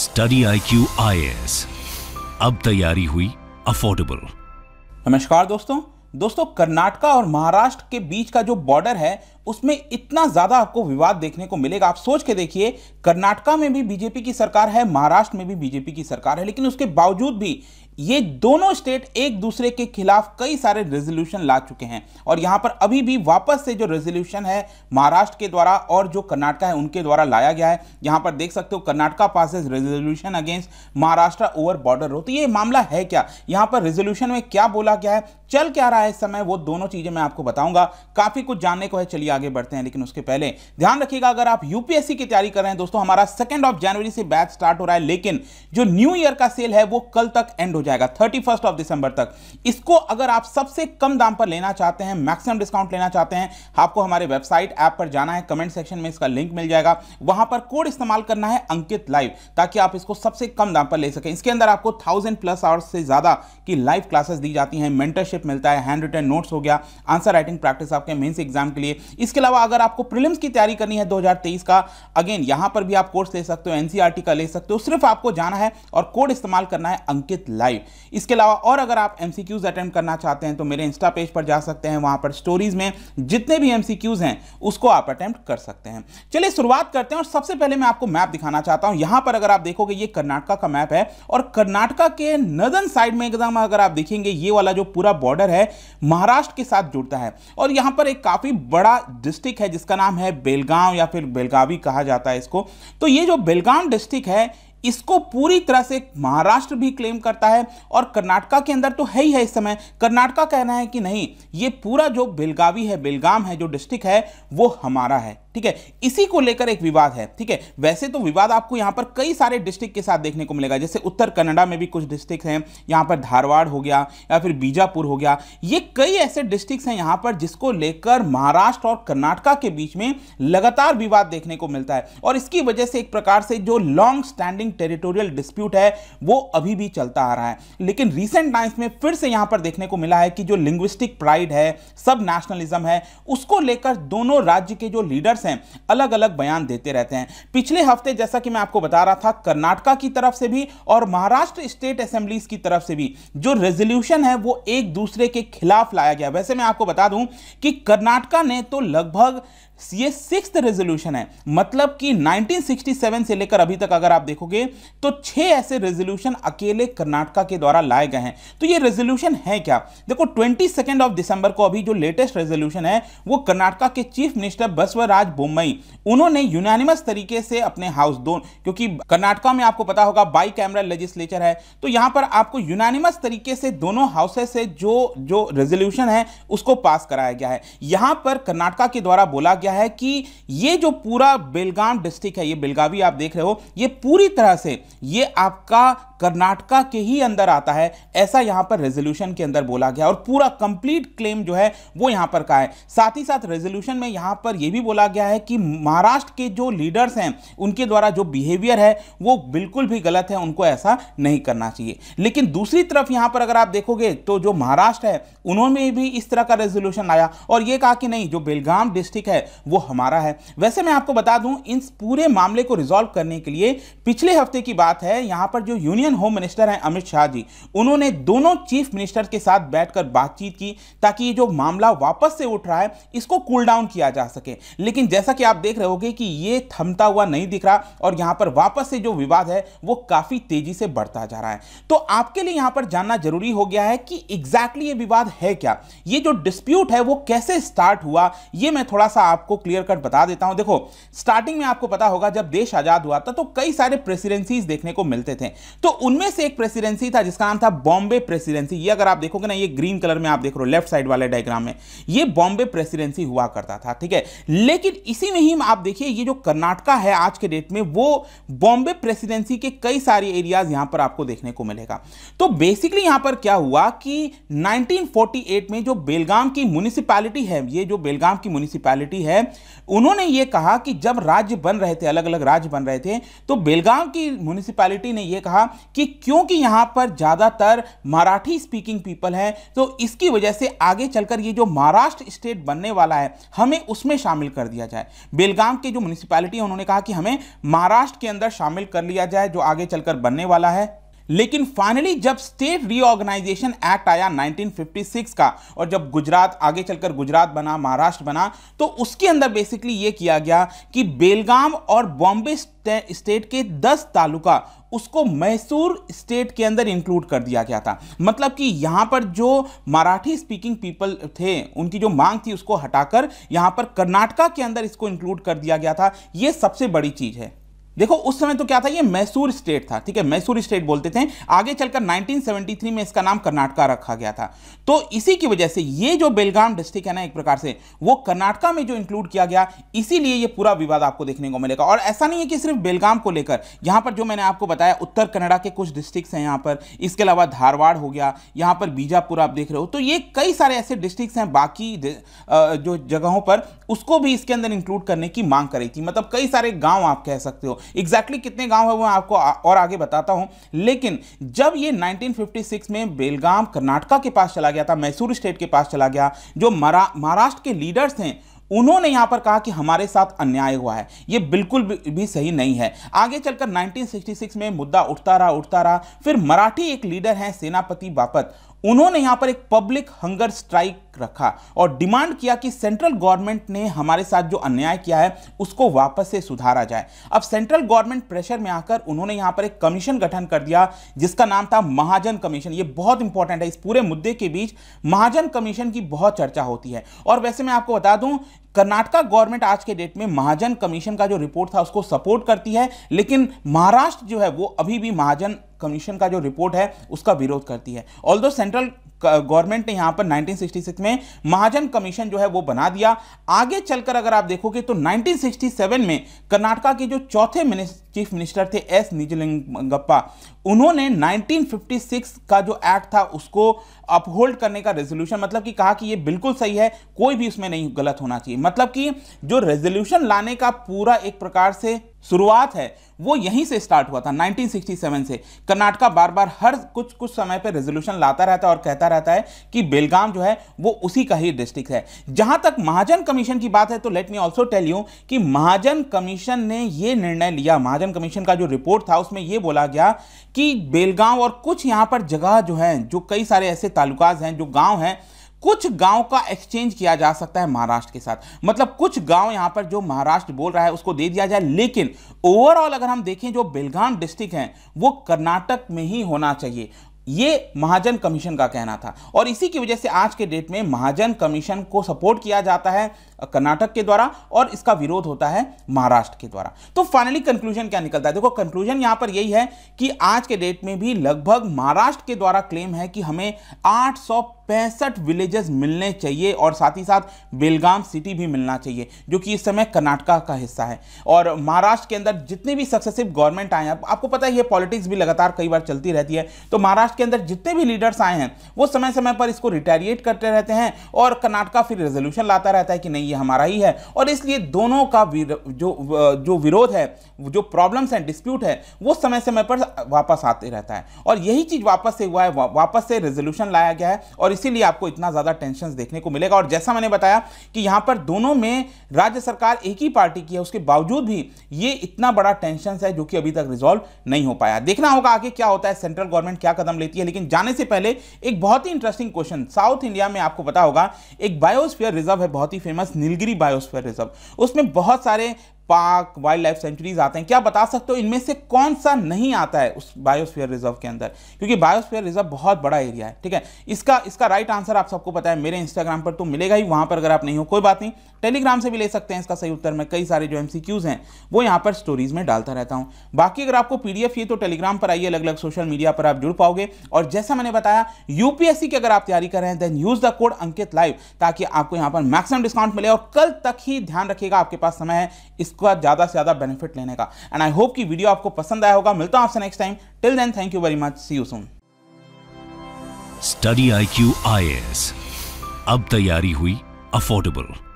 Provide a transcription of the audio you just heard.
study I Q अब तैयारी हुई अफोर्डेबल नमस्कार दोस्तों दोस्तों कर्नाटका और महाराष्ट्र के बीच का जो बॉर्डर है उसमें इतना ज़्यादा आपको विवाद देखने को मिलेगा आप सोच के देखिए कर्नाटका में भी बीजेपी की सरकार है महाराष्ट्र में भी बीजेपी की सरकार है लेकिन उसके बावजूद भी ये दोनों स्टेट एक दूसरे के खिलाफ कई सारे रेजोल्यूशन ला चुके हैं और यहां पर अभी भी वापस से जो रेजोल्यूशन है महाराष्ट्र के द्वारा और जो कर्नाटका है उनके द्वारा लाया गया है यहां पर देख सकते हो Karnataka pass resolution against Maharashtra over border हो तो ये मामला है क्या यहां पर रेजोल्यूशन में क्या बोला गया है चल क्या रहा है इस समय वो दोनों चीज़ें मैं आपको बताऊंगा काफ़ी कुछ जानने को है चलिए आगे बढ़ते हैं लेकिन उसके पहले ध्यान रखिएगा अगर आप यूपीएससी की तैयारी कर रहे हैं दोस्तों हमारा सेकेंड ऑफ जनवरी से बैच स्टार्ट हो रहा है लेकिन जो न्यू ईयर का सेल है वो कल तक एंड हो जाएगा थर्टी ऑफ दिसंबर तक इसको अगर आप सबसे कम दाम पर लेना चाहते हैं मैक्सिमम डिस्काउंट लेना चाहते हैं आपको हमारे वेबसाइट ऐप पर जाना है कमेंट सेक्शन में इसका लिंक मिल जाएगा वहां पर कोड इस्तेमाल करना है अंकित लाइव ताकि आप इसको सबसे कम दाम पर ले सकें इसके अंदर आपको थाउजेंड प्लस आवर्स से ज़्यादा की लाइव क्लासेस दी जाती हैं मेंटरशिप मिलता है हैंड रिटर्न नोट्स हो गया आंसर राइटिंग प्रैक्टिस आपके मेंस एग्जाम के लिए इसके अलावा अगर आपको प्रिलिम्स की तैयारी करनी है 2023 का अगेन यहां पर भी आप कोर्स ले सकते हो एनसीईआरटी का ले सकते हो सिर्फ आपको जाना है और कोड इस्तेमाल करना है अंकित लाइव इसके अलावा और अगर आप एम अटेम्प्ट करना चाहते हैं तो मेरे इंस्टा पेज पर जा सकते हैं वहां पर स्टोरीज में जितने भी एम हैं उसको आप अटैम्प्ट कर सकते हैं चलिए शुरुआत करते हैं और सबसे पहले मैं आपको मैप दिखाना चाहता हूं यहां पर अगर आप देखोगे ये कर्नाटका का मैप है और कर्नाटका के नदन साइड में एकदम अगर आप देखेंगे ये वाला जो पूरा बॉर्डर है महाराष्ट्र के साथ जुड़ता है और यहां पर एक काफ़ी बड़ा डिस्ट्रिक्ट है जिसका नाम है बेलगांव या फिर बेलगावी कहा जाता है इसको तो ये जो बेलगांव डिस्ट्रिक्ट है इसको पूरी तरह से महाराष्ट्र भी क्लेम करता है और कर्नाटका के अंदर तो है ही है इस समय कर्नाटका कहना है कि नहीं ये पूरा जो बेलगावी है बेलगाम है जो डिस्ट्रिक्ट है वो हमारा है ठीक है इसी को लेकर एक विवाद है ठीक है वैसे तो विवाद आपको यहां पर कई सारे डिस्ट्रिक्ट के साथ देखने को मिलेगा जैसे उत्तर कन्नडा में भी कुछ डिस्ट्रिक्ट हैं यहां पर धारवाड़ हो गया या फिर बीजापुर हो गया ये कई ऐसे डिस्ट्रिक्ट हैं यहां पर जिसको लेकर महाराष्ट्र और कर्नाटका के बीच में लगातार विवाद देखने को मिलता है और इसकी वजह से एक प्रकार से जो लॉन्ग स्टैंडिंग टेरिटोरियल डिस्प्यूट है वो अभी भी चलता आ रहा है लेकिन रिसेंट टाइम्स में फिर से यहां पर देखने को मिला है कि जो लिंग्विस्टिक प्राइड है सब नेशनलिज्म है उसको लेकर दोनों राज्य के जो लीडर्स हैं अलग अलग बयान देते रहते हैं पिछले हफ्ते जैसा कि मैं आपको बता रहा था कर्नाटका की तरफ से भी और महाराष्ट्र स्टेट असेंबलीज की तरफ से भी जो रेजोल्यूशन है वो एक दूसरे के खिलाफ लाया गया वैसे मैं आपको बता दूं कि कर्नाटका ने तो लगभग ये सिक्स रेजोल्यूशन है मतलब कि 1967 से लेकर अभी तक अगर आप देखोगे तो छह ऐसे रेजोल्यूशन अकेले कर्नाटका के द्वारा लाए गए हैं तो ये रेजोल्यूशन है क्या देखो ट्वेंटी सेकेंड ऑफ दिसंबर को अभी जो लेटेस्ट रेजोल्यूशन है वो कर्नाटका के चीफ मिनिस्टर बसवराज बोम्बई उन्होंने यूनानिमस तरीके से अपने हाउस दोन क्योंकि कर्नाटका में आपको पता होगा बाई कैमरा लेजिस्लेचर है तो यहां पर आपको यूनानिमस तरीके से दोनों हाउसेस से जो जो रेजोल्यूशन है उसको पास कराया गया है यहां पर कर्नाटका के द्वारा बोला गया गया है कि ये जो पूरा बेलगाम डिस्ट्रिक्ट है ये बेलगावी आप देख रहे हो ये पूरी तरह से ये आपका कर्नाटका के ही अंदर आता है ऐसा यहां पर रेजोल्यूशन के अंदर बोला गया और पूरा कंप्लीट क्लेम जो है वो यहां पर का है साथ ही साथ रेजोल्यूशन में यहां पर यह भी बोला गया है कि महाराष्ट्र के जो लीडर्स हैं उनके द्वारा जो बिहेवियर है वो बिल्कुल भी गलत है उनको ऐसा नहीं करना चाहिए लेकिन दूसरी तरफ यहां पर अगर आप देखोगे तो जो महाराष्ट्र है उन्होंने भी इस तरह का रेजोल्यूशन आया और ये कहा कि नहीं जो बेलगाम डिस्ट्रिक्ट है वो हमारा है वैसे मैं आपको बता दूं इन पूरे मामले को रिजॉल्व करने के लिए पिछले हफ्ते की बात है यहां पर जो यूनियन होम मिनिस्टर हैं अमित शाह जी उन्होंने दोनों चीफ मिनिस्टर के साथ बैठकर बातचीत की ताकि ये जो मामला वापस से उठ रहा है इसको कूल डाउन किया जा सके लेकिन जैसा कि आप देख रहे होगे कि ये थमता हुआ नहीं दिख रहा और यहां पर वापस से जो विवाद है वो काफ़ी तेज़ी से बढ़ता जा रहा है तो आपके लिए यहां पर जानना जरूरी हो गया है कि एग्जैक्टली ये विवाद है क्या ये जो डिस्प्यूट है वो कैसे स्टार्ट हुआ ये मैं थोड़ा सा आप आपको क्लियर कट बता देता हूं देखो स्टार्टिंग में आपको पता होगा जब देश आजाद हुआ था तो कई सारे प्रेसिडेंसीज देखने को मिलते थे तो उनमें से एक प्रेसिडेंसी था जिसका नाम था बॉम्बे प्रेसिडेंसी ये अगर आप देखोगे ना ये ग्रीन कलर में आप देख रहे हो लेफ्ट साइड वाले डायग्राम में ये बॉम्बे प्रेसिडेंसी हुआ करता था ठीक है लेकिन इसी में ही आप देखिए ये जो कर्नाटका है आज के डेट में वो बॉम्बे प्रेसिडेंसी के कई सारे एरियाज यहां पर आपको देखने को मिलेगा तो बेसिकली यहां पर क्या हुआ कि 1948 में जो बेलगाम की म्यूनिसिपैलिटी है ये जो बेलगाम की म्यूनिसिपैलिटी है है उन्होंने ये कहा कि जब राज्य बन रहे थे अलग अलग राज्य बन रहे थे तो बेलगांव की म्यूनिसिपैलिटी ने यह कहा कि क्योंकि यहां पर ज़्यादातर मराठी स्पीकिंग पीपल हैं तो इसकी वजह से आगे चलकर ये जो महाराष्ट्र स्टेट बनने वाला है हमें उसमें शामिल कर दिया जाए बेलगाम के जो म्यूनिसिपैलिटी है उन्होंने कहा कि हमें महाराष्ट्र के अंदर शामिल कर लिया जाए जो आगे चलकर बनने वाला है लेकिन फाइनली जब स्टेट रीऑर्गेनाइजेशन एक्ट आया 1956 का और जब गुजरात आगे चलकर गुजरात बना महाराष्ट्र बना तो उसके अंदर बेसिकली ये किया गया कि बेलगाम और बॉम्बे स्टेट के 10 तालुका उसको मैसूर स्टेट के अंदर इंक्लूड कर दिया गया था मतलब कि यहाँ पर जो मराठी स्पीकिंग पीपल थे उनकी जो मांग थी उसको हटाकर यहाँ पर कर्नाटका के अंदर इसको इंक्लूड कर दिया गया था ये सबसे बड़ी चीज़ है देखो उस समय तो क्या था ये मैसूर स्टेट था ठीक है मैसूर स्टेट बोलते थे आगे चलकर 1973 में इसका नाम कर्नाटका रखा गया था तो इसी की वजह से ये जो बेलगाम डिस्ट्रिक्ट है ना एक प्रकार से वो कर्नाटका में जो इंक्लूड किया गया इसीलिए ये पूरा विवाद आपको देखने को मिलेगा और ऐसा नहीं है कि सिर्फ बेलगाम को लेकर यहाँ पर जो मैंने आपको बताया उत्तर कन्नड़ा के कुछ डिस्ट्रिक्ट हैं यहाँ पर इसके अलावा धारवाड़ हो गया यहाँ पर बीजापुर आप देख रहे हो तो ये कई सारे ऐसे डिस्ट्रिक्ट हैं बाकी जो जगहों पर उसको भी इसके अंदर इंक्लूड करने की मांग करी थी मतलब कई सारे गाँव आप कह सकते हो एग्जैक्टली कितने गांव है वो आपको और आगे बताता हूं लेकिन जब ये 1956 में बेलगाम कर्नाटका के पास चला गया था मैसूर स्टेट के पास चला गया जो महाराष्ट्र के लीडर्स हैं उन्होंने यहां पर कहा कि हमारे साथ अन्याय हुआ है यह बिल्कुल भी सही नहीं है आगे चलकर 1966 में मुद्दा उठता रहा उठता रहा फिर मराठी एक लीडर हैं सेनापति बापत उन्होंने यहां पर एक पब्लिक हंगर स्ट्राइक रखा और डिमांड किया कि सेंट्रल गवर्नमेंट ने हमारे साथ जो अन्याय किया है उसको वापस से सुधारा जाए अब सेंट्रल गवर्नमेंट प्रेशर में आकर उन्होंने यहां पर एक कमीशन गठन कर दिया जिसका नाम था महाजन कमीशन ये बहुत इंपॉर्टेंट है इस पूरे मुद्दे के बीच महाजन कमीशन की बहुत चर्चा होती है और वैसे मैं आपको बता दूं कर्नाटका गवर्नमेंट आज के डेट में महाजन कमीशन का जो रिपोर्ट था उसको सपोर्ट करती है लेकिन महाराष्ट्र जो है वो अभी भी महाजन कमीशन का जो रिपोर्ट है उसका विरोध करती है ऑल सेंट्रल गवर्नमेंट ने यहां पर 1966 में महाजन कमीशन जो है वो बना दिया आगे चलकर अगर आप देखोगे तो 1967 में कर्नाटका के जो चौथे चीफ मिनिस्टर थे एस निजलिंगप्पा उन्होंने 1956 का जो एक्ट था उसको अपहोल्ड करने का रेजोल्यूशन मतलब कि कहा कि ये बिल्कुल सही है कोई भी उसमें नहीं गलत होना चाहिए मतलब कि जो रेजोल्यूशन लाने का पूरा एक प्रकार से शुरुआत है वो यहीं से स्टार्ट हुआ था 1967 से कर्नाटका बार बार हर कुछ कुछ समय पर रेजोल्यूशन लाता रहता है और कहता रहता है कि बेलगाम जो है वो उसी का ही डिस्ट्रिक्ट है जहां तक महाजन कमीशन की बात है तो let me also tell you कि महाजन कमीशन ने ये निर्णय लिया महाजन कमीशन का जो रिपोर्ट था उसमें ये बोला गया कि बेलगांव और कुछ यहाँ पर जगह जो है जो कई सारे ऐसे तालुकाज हैं जो गाँव हैं कुछ गांव का एक्सचेंज किया जा सकता है महाराष्ट्र के साथ मतलब कुछ गांव यहां पर जो महाराष्ट्र बोल रहा है उसको दे दिया जाए लेकिन ओवरऑल अगर हम देखें जो बेलगाम डिस्ट्रिक्ट है वो कर्नाटक में ही होना चाहिए ये महाजन कमीशन का कहना था और इसी की वजह से आज के डेट में महाजन कमीशन को सपोर्ट किया जाता है कर्नाटक के द्वारा और इसका विरोध होता है महाराष्ट्र के द्वारा तो फाइनली कंक्लूजन क्या निकलता है देखो कंक्लूजन यहां पर यही है कि आज के डेट में भी लगभग महाराष्ट्र के द्वारा क्लेम है कि हमें आठ पैंसठ विलेजेस मिलने चाहिए और साथ ही साथ बेलगाम सिटी भी मिलना चाहिए जो कि इस समय कर्नाटका का हिस्सा है और महाराष्ट्र के अंदर जितने भी सक्सेसिव गवर्नमेंट आए हैं आपको पता है ये पॉलिटिक्स भी लगातार कई बार चलती रहती है तो महाराष्ट्र के अंदर जितने भी लीडर्स आए हैं वो समय समय पर इसको रिटेरिएट करते रहते हैं और कर्नाटका फिर रेजोल्यूशन लाता रहता है कि नहीं ये हमारा ही है और इसलिए दोनों का जो जो विरोध है जो प्रॉब्लम्स हैं डिस्प्यूट है वो समय समय पर वापस आते रहता है और यही चीज़ वापस से हुआ है वा, वापस से रेजोल्यूशन लाया गया है और इसीलिए आपको इतना ज़्यादा टेंशन देखने को मिलेगा और जैसा मैंने बताया कि यहाँ पर दोनों में राज्य सरकार एक ही पार्टी की है उसके बावजूद भी ये इतना बड़ा टेंशन है जो कि अभी तक रिजॉल्व नहीं हो पाया देखना होगा आगे क्या होता है सेंट्रल गवर्नमेंट क्या कदम ले देती है लेकिन जाने से पहले एक बहुत ही इंटरेस्टिंग क्वेश्चन साउथ इंडिया में आपको पता होगा एक बायोस्फीयर रिजर्व है बहुत ही फेमस नीलगिरी बायोस्फीयर रिजर्व उसमें बहुत सारे पार्क वाइल्ड लाइफ सेंचुरीज आते हैं क्या बता सकते हो इनमें से कौन सा नहीं आता है उस बायोस्फीयर रिजर्व के अंदर क्योंकि बायोस्फीयर रिजर्व बहुत बड़ा एरिया है ठीक है इसका इसका राइट आंसर आप सबको पता है मेरे इंस्टाग्राम पर तो मिलेगा ही वहाँ पर अगर आप नहीं हो कोई बात नहीं टेलीग्राम से भी ले सकते हैं इसका सही उत्तर में कई सारे जो एम हैं वो यहाँ पर स्टोरीज में डालता रहता हूँ बाकी अगर आपको पी ये तो टेलीग्राम पर आइए अलग अलग सोशल मीडिया पर आप जुड़ पाओगे और जैसा मैंने बताया यूपीएससी की अगर आप तैयारी कर रहे हैं then use the code Ankit live ताकि आपको यहाँ पर मैक्सिमम डिस्काउंट मिले और कल तक ही ध्यान रखिएगा आपके पास समय है इस इसका ज़्यादा से ज़्यादा बेनिफिट लेने का एंड आई होप कि वीडियो आपको पसंद आया होगा मिलता हूँ आपसे next time till then thank you very much see you soon study I Q I S अब तैयारी हुई अफोर्डेबल